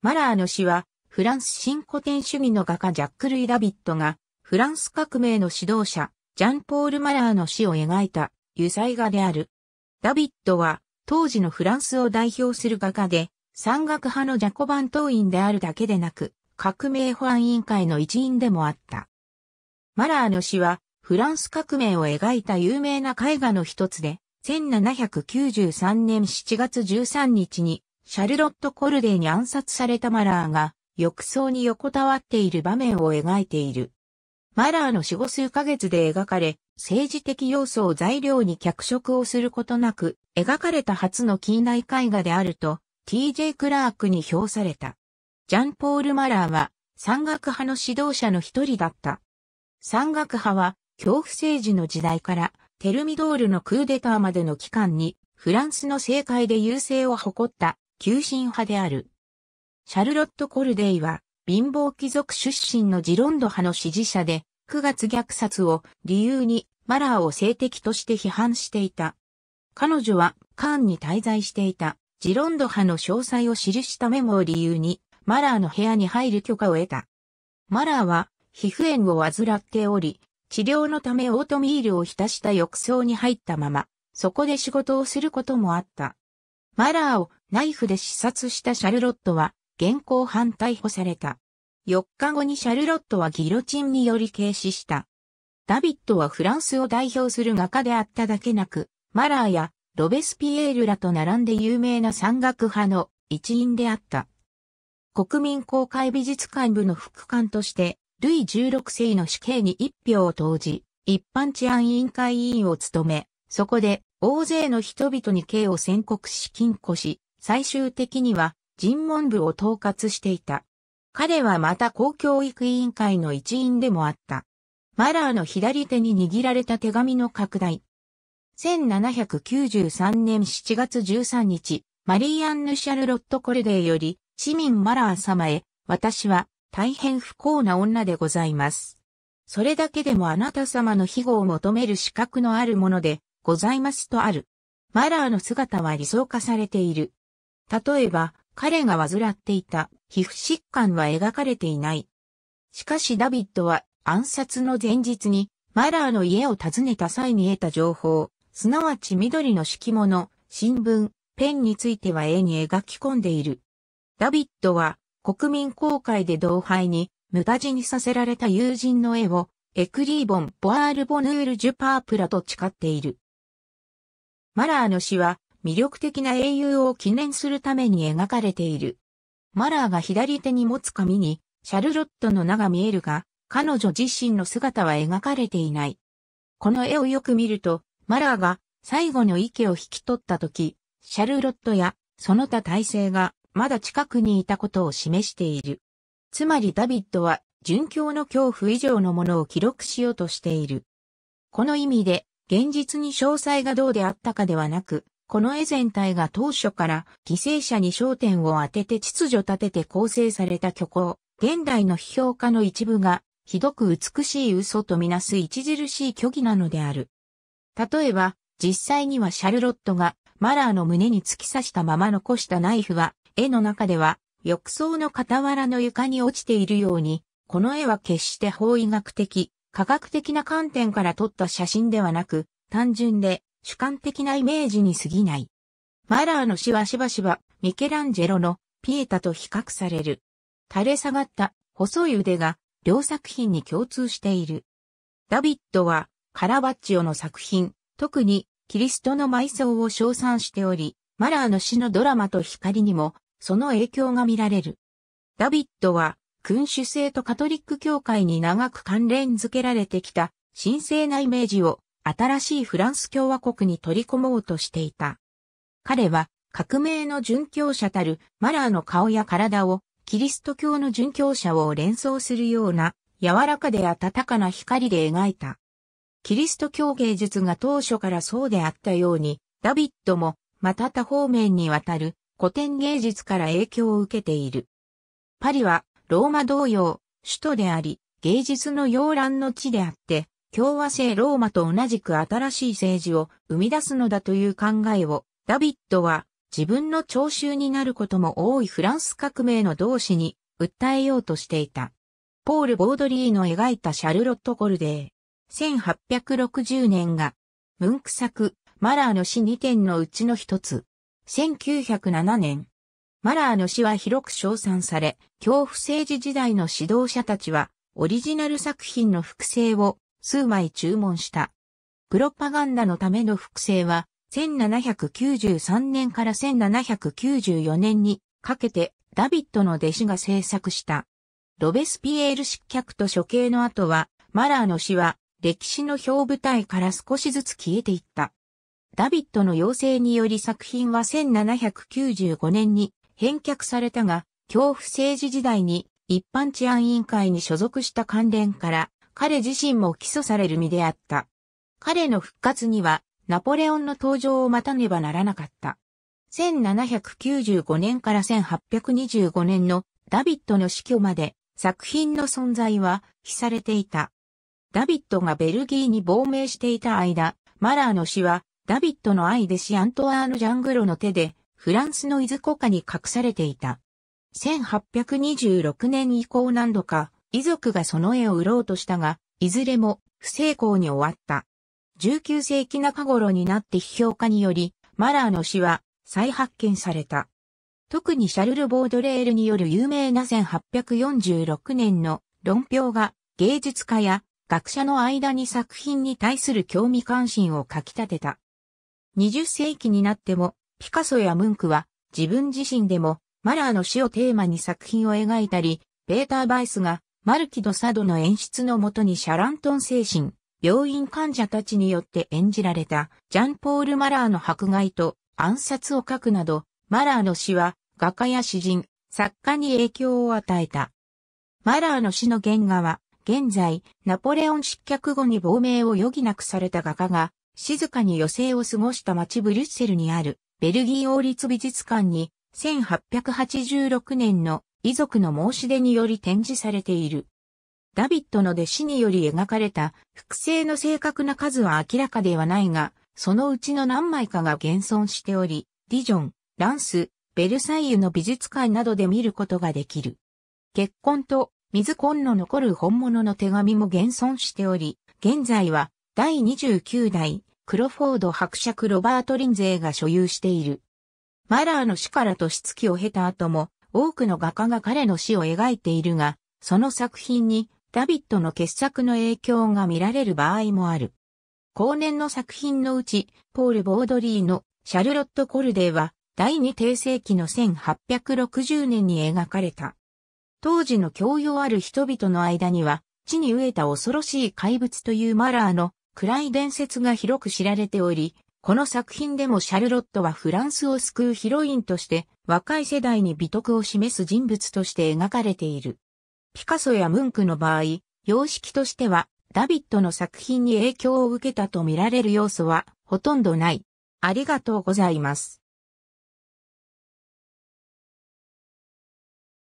マラーの詩は、フランス新古典主義の画家ジャック・ルイ・ラビットが、フランス革命の指導者、ジャンポール・マラーの詩を描いた、油彩画である。ラビットは、当時のフランスを代表する画家で、山岳派のジャコバン党員であるだけでなく、革命保安委員会の一員でもあった。マラーの詩は、フランス革命を描いた有名な絵画の一つで、1793年7月13日にシャルロット・コルデーに暗殺されたマラーが、浴槽に横たわっている場面を描いている。マラーの死後数ヶ月で描かれ、政治的要素を材料に脚色をすることなく、描かれた初の近代絵画であると、TJ クラークに評された。ジャンポール・マラーは、山岳派の指導者の一人だった。山岳派は、恐怖政治の時代から、テルミドールのクーデターまでの期間に、フランスの政界で優勢を誇った急進派である。シャルロット・コルデイは、貧乏貴族出身のジロンド派の支持者で、9月虐殺を理由にマラーを性的として批判していた。彼女はカーンに滞在していたジロンド派の詳細を記したメモを理由にマラーの部屋に入る許可を得た。マラーは皮膚炎を患っており、治療のためオートミールを浸した浴槽に入ったまま、そこで仕事をすることもあった。マラーをナイフで刺殺したシャルロットは現行犯逮捕された。4日後にシャルロットはギロチンにより軽視した。ダビットはフランスを代表する画家であっただけなく、マラーやロベスピエールらと並んで有名な山岳派の一員であった。国民公開美術館部の副官として、ルイ16世の死刑に一票を投じ、一般治安委員会委員を務め、そこで大勢の人々に刑を宣告し禁錮し、最終的には尋問部を統括していた。彼はまた公教育委員会の一員でもあった。マラーの左手に握られた手紙の拡大。1793年7月13日、マリーアンヌ・シャルロット・コルデーより、市民マラー様へ、私は大変不幸な女でございます。それだけでもあなた様の庇護を求める資格のあるもので、ございますとある。マラーの姿は理想化されている。例えば、彼が患っていた皮膚疾患は描かれていない。しかしダビッドは暗殺の前日にマラーの家を訪ねた際に得た情報、すなわち緑の敷物、新聞、ペンについては絵に描き込んでいる。ダビッドは国民公開で同輩に無駄死にさせられた友人の絵をエクリーボン・ボアール・ボヌール・ジュ・パープラと誓っている。マラーの詩は魅力的な英雄を記念するために描かれている。マラーが左手に持つ紙にシャルロットの名が見えるが、彼女自身の姿は描かれていない。この絵をよく見ると、マラーが最後の池を引き取った時、シャルロットやその他体制がまだ近くにいたことを示している。つまりダビッドは殉教の恐怖以上のものを記録しようとしている。この意味で現実に詳細がどうであったかではなく、この絵全体が当初から犠牲者に焦点を当てて秩序立てて構成された虚構、現代の批評家の一部が、ひどく美しい嘘とみなす著しい虚偽なのである。例えば、実際にはシャルロットがマラーの胸に突き刺したまま残したナイフは、絵の中では、浴槽の傍らの床に落ちているように、この絵は決して法医学的、科学的な観点から撮った写真ではなく、単純で主観的なイメージに過ぎない。マラーの死はしばしばミケランジェロのピエタと比較される。垂れ下がった細い腕が両作品に共通している。ダビッドはカラバッチオの作品、特にキリストの埋葬を称賛しており、マラーの死のドラマと光にもその影響が見られる。ダビッドは君主制とカトリック教会に長く関連づけられてきた神聖なイメージを新しいフランス共和国に取り込もうとしていた。彼は革命の殉教者たるマラーの顔や体をキリスト教の殉教者を連想するような柔らかで暖かな光で描いた。キリスト教芸術が当初からそうであったように、ダビッドもまた他方面にわたる古典芸術から影響を受けている。パリはローマ同様、首都であり、芸術の洋覧の地であって、共和制ローマと同じく新しい政治を生み出すのだという考えを、ダビッドは自分の聴衆になることも多いフランス革命の同志に訴えようとしていた。ポール・ボードリーの描いたシャルロット・コルデー。1860年が、ムンク作、マラーの死2点のうちの一つ。1907年、マラーの死は広く称賛され、恐怖政治時代の指導者たちは、オリジナル作品の複製を数枚注文した。プロパガンダのための複製は、1793年から1794年にかけてダビットの弟子が制作した。ロベスピエール失脚と処刑の後は、マラーの死は歴史の表舞台から少しずつ消えていった。ダビットの要請により作品は1795年に返却されたが、恐怖政治時代に一般治安委員会に所属した関連から、彼自身も起訴される身であった。彼の復活には、ナポレオンの登場を待たねばならなかった。1795年から1825年のダビットの死去まで作品の存在は被されていた。ダビットがベルギーに亡命していた間、マラーの死はダビットの愛弟子アントワーヌ・ジャングロの手でフランスの伊豆コ家に隠されていた。1826年以降何度か、遺族がその絵を売ろうとしたが、いずれも不成功に終わった。19世紀中頃になって批評家により、マラーの詩は再発見された。特にシャルル・ボードレールによる有名な1846年の論評が芸術家や学者の間に作品に対する興味関心をかき立てた。20世紀になってもピカソやムンクは自分自身でもマラーの死をテーマに作品を描いたり、ペーター・バイスがマルキド・サドの演出のもとにシャラントン精神、病院患者たちによって演じられたジャンポール・マラーの迫害と暗殺を書くなど、マラーの死は画家や詩人、作家に影響を与えた。マラーの死の原画は、現在、ナポレオン失脚後に亡命を余儀なくされた画家が、静かに余生を過ごした町ブリュッセルにある、ベルギー王立美術館に1886年の遺族の申し出により展示されている。ダビットの弟子により描かれた複製の正確な数は明らかではないが、そのうちの何枚かが現存しており、ディジョン、ランス、ベルサイユの美術館などで見ることができる。結婚と水婚の残る本物の手紙も現存しており、現在は第29代クロフォード伯爵ロバート・リンゼーが所有している。マラーの死から年月を経た後も、多くの画家が彼の死を描いているが、その作品にダビットの傑作の影響が見られる場合もある。後年の作品のうち、ポール・ボードリーのシャルロット・コルデーは、第二帝世紀の1860年に描かれた。当時の教養ある人々の間には、地に飢えた恐ろしい怪物というマラーの暗い伝説が広く知られており、この作品でもシャルロットはフランスを救うヒロインとして若い世代に美徳を示す人物として描かれている。ピカソやムンクの場合、様式としてはダビッドの作品に影響を受けたと見られる要素はほとんどない。ありがとうございます。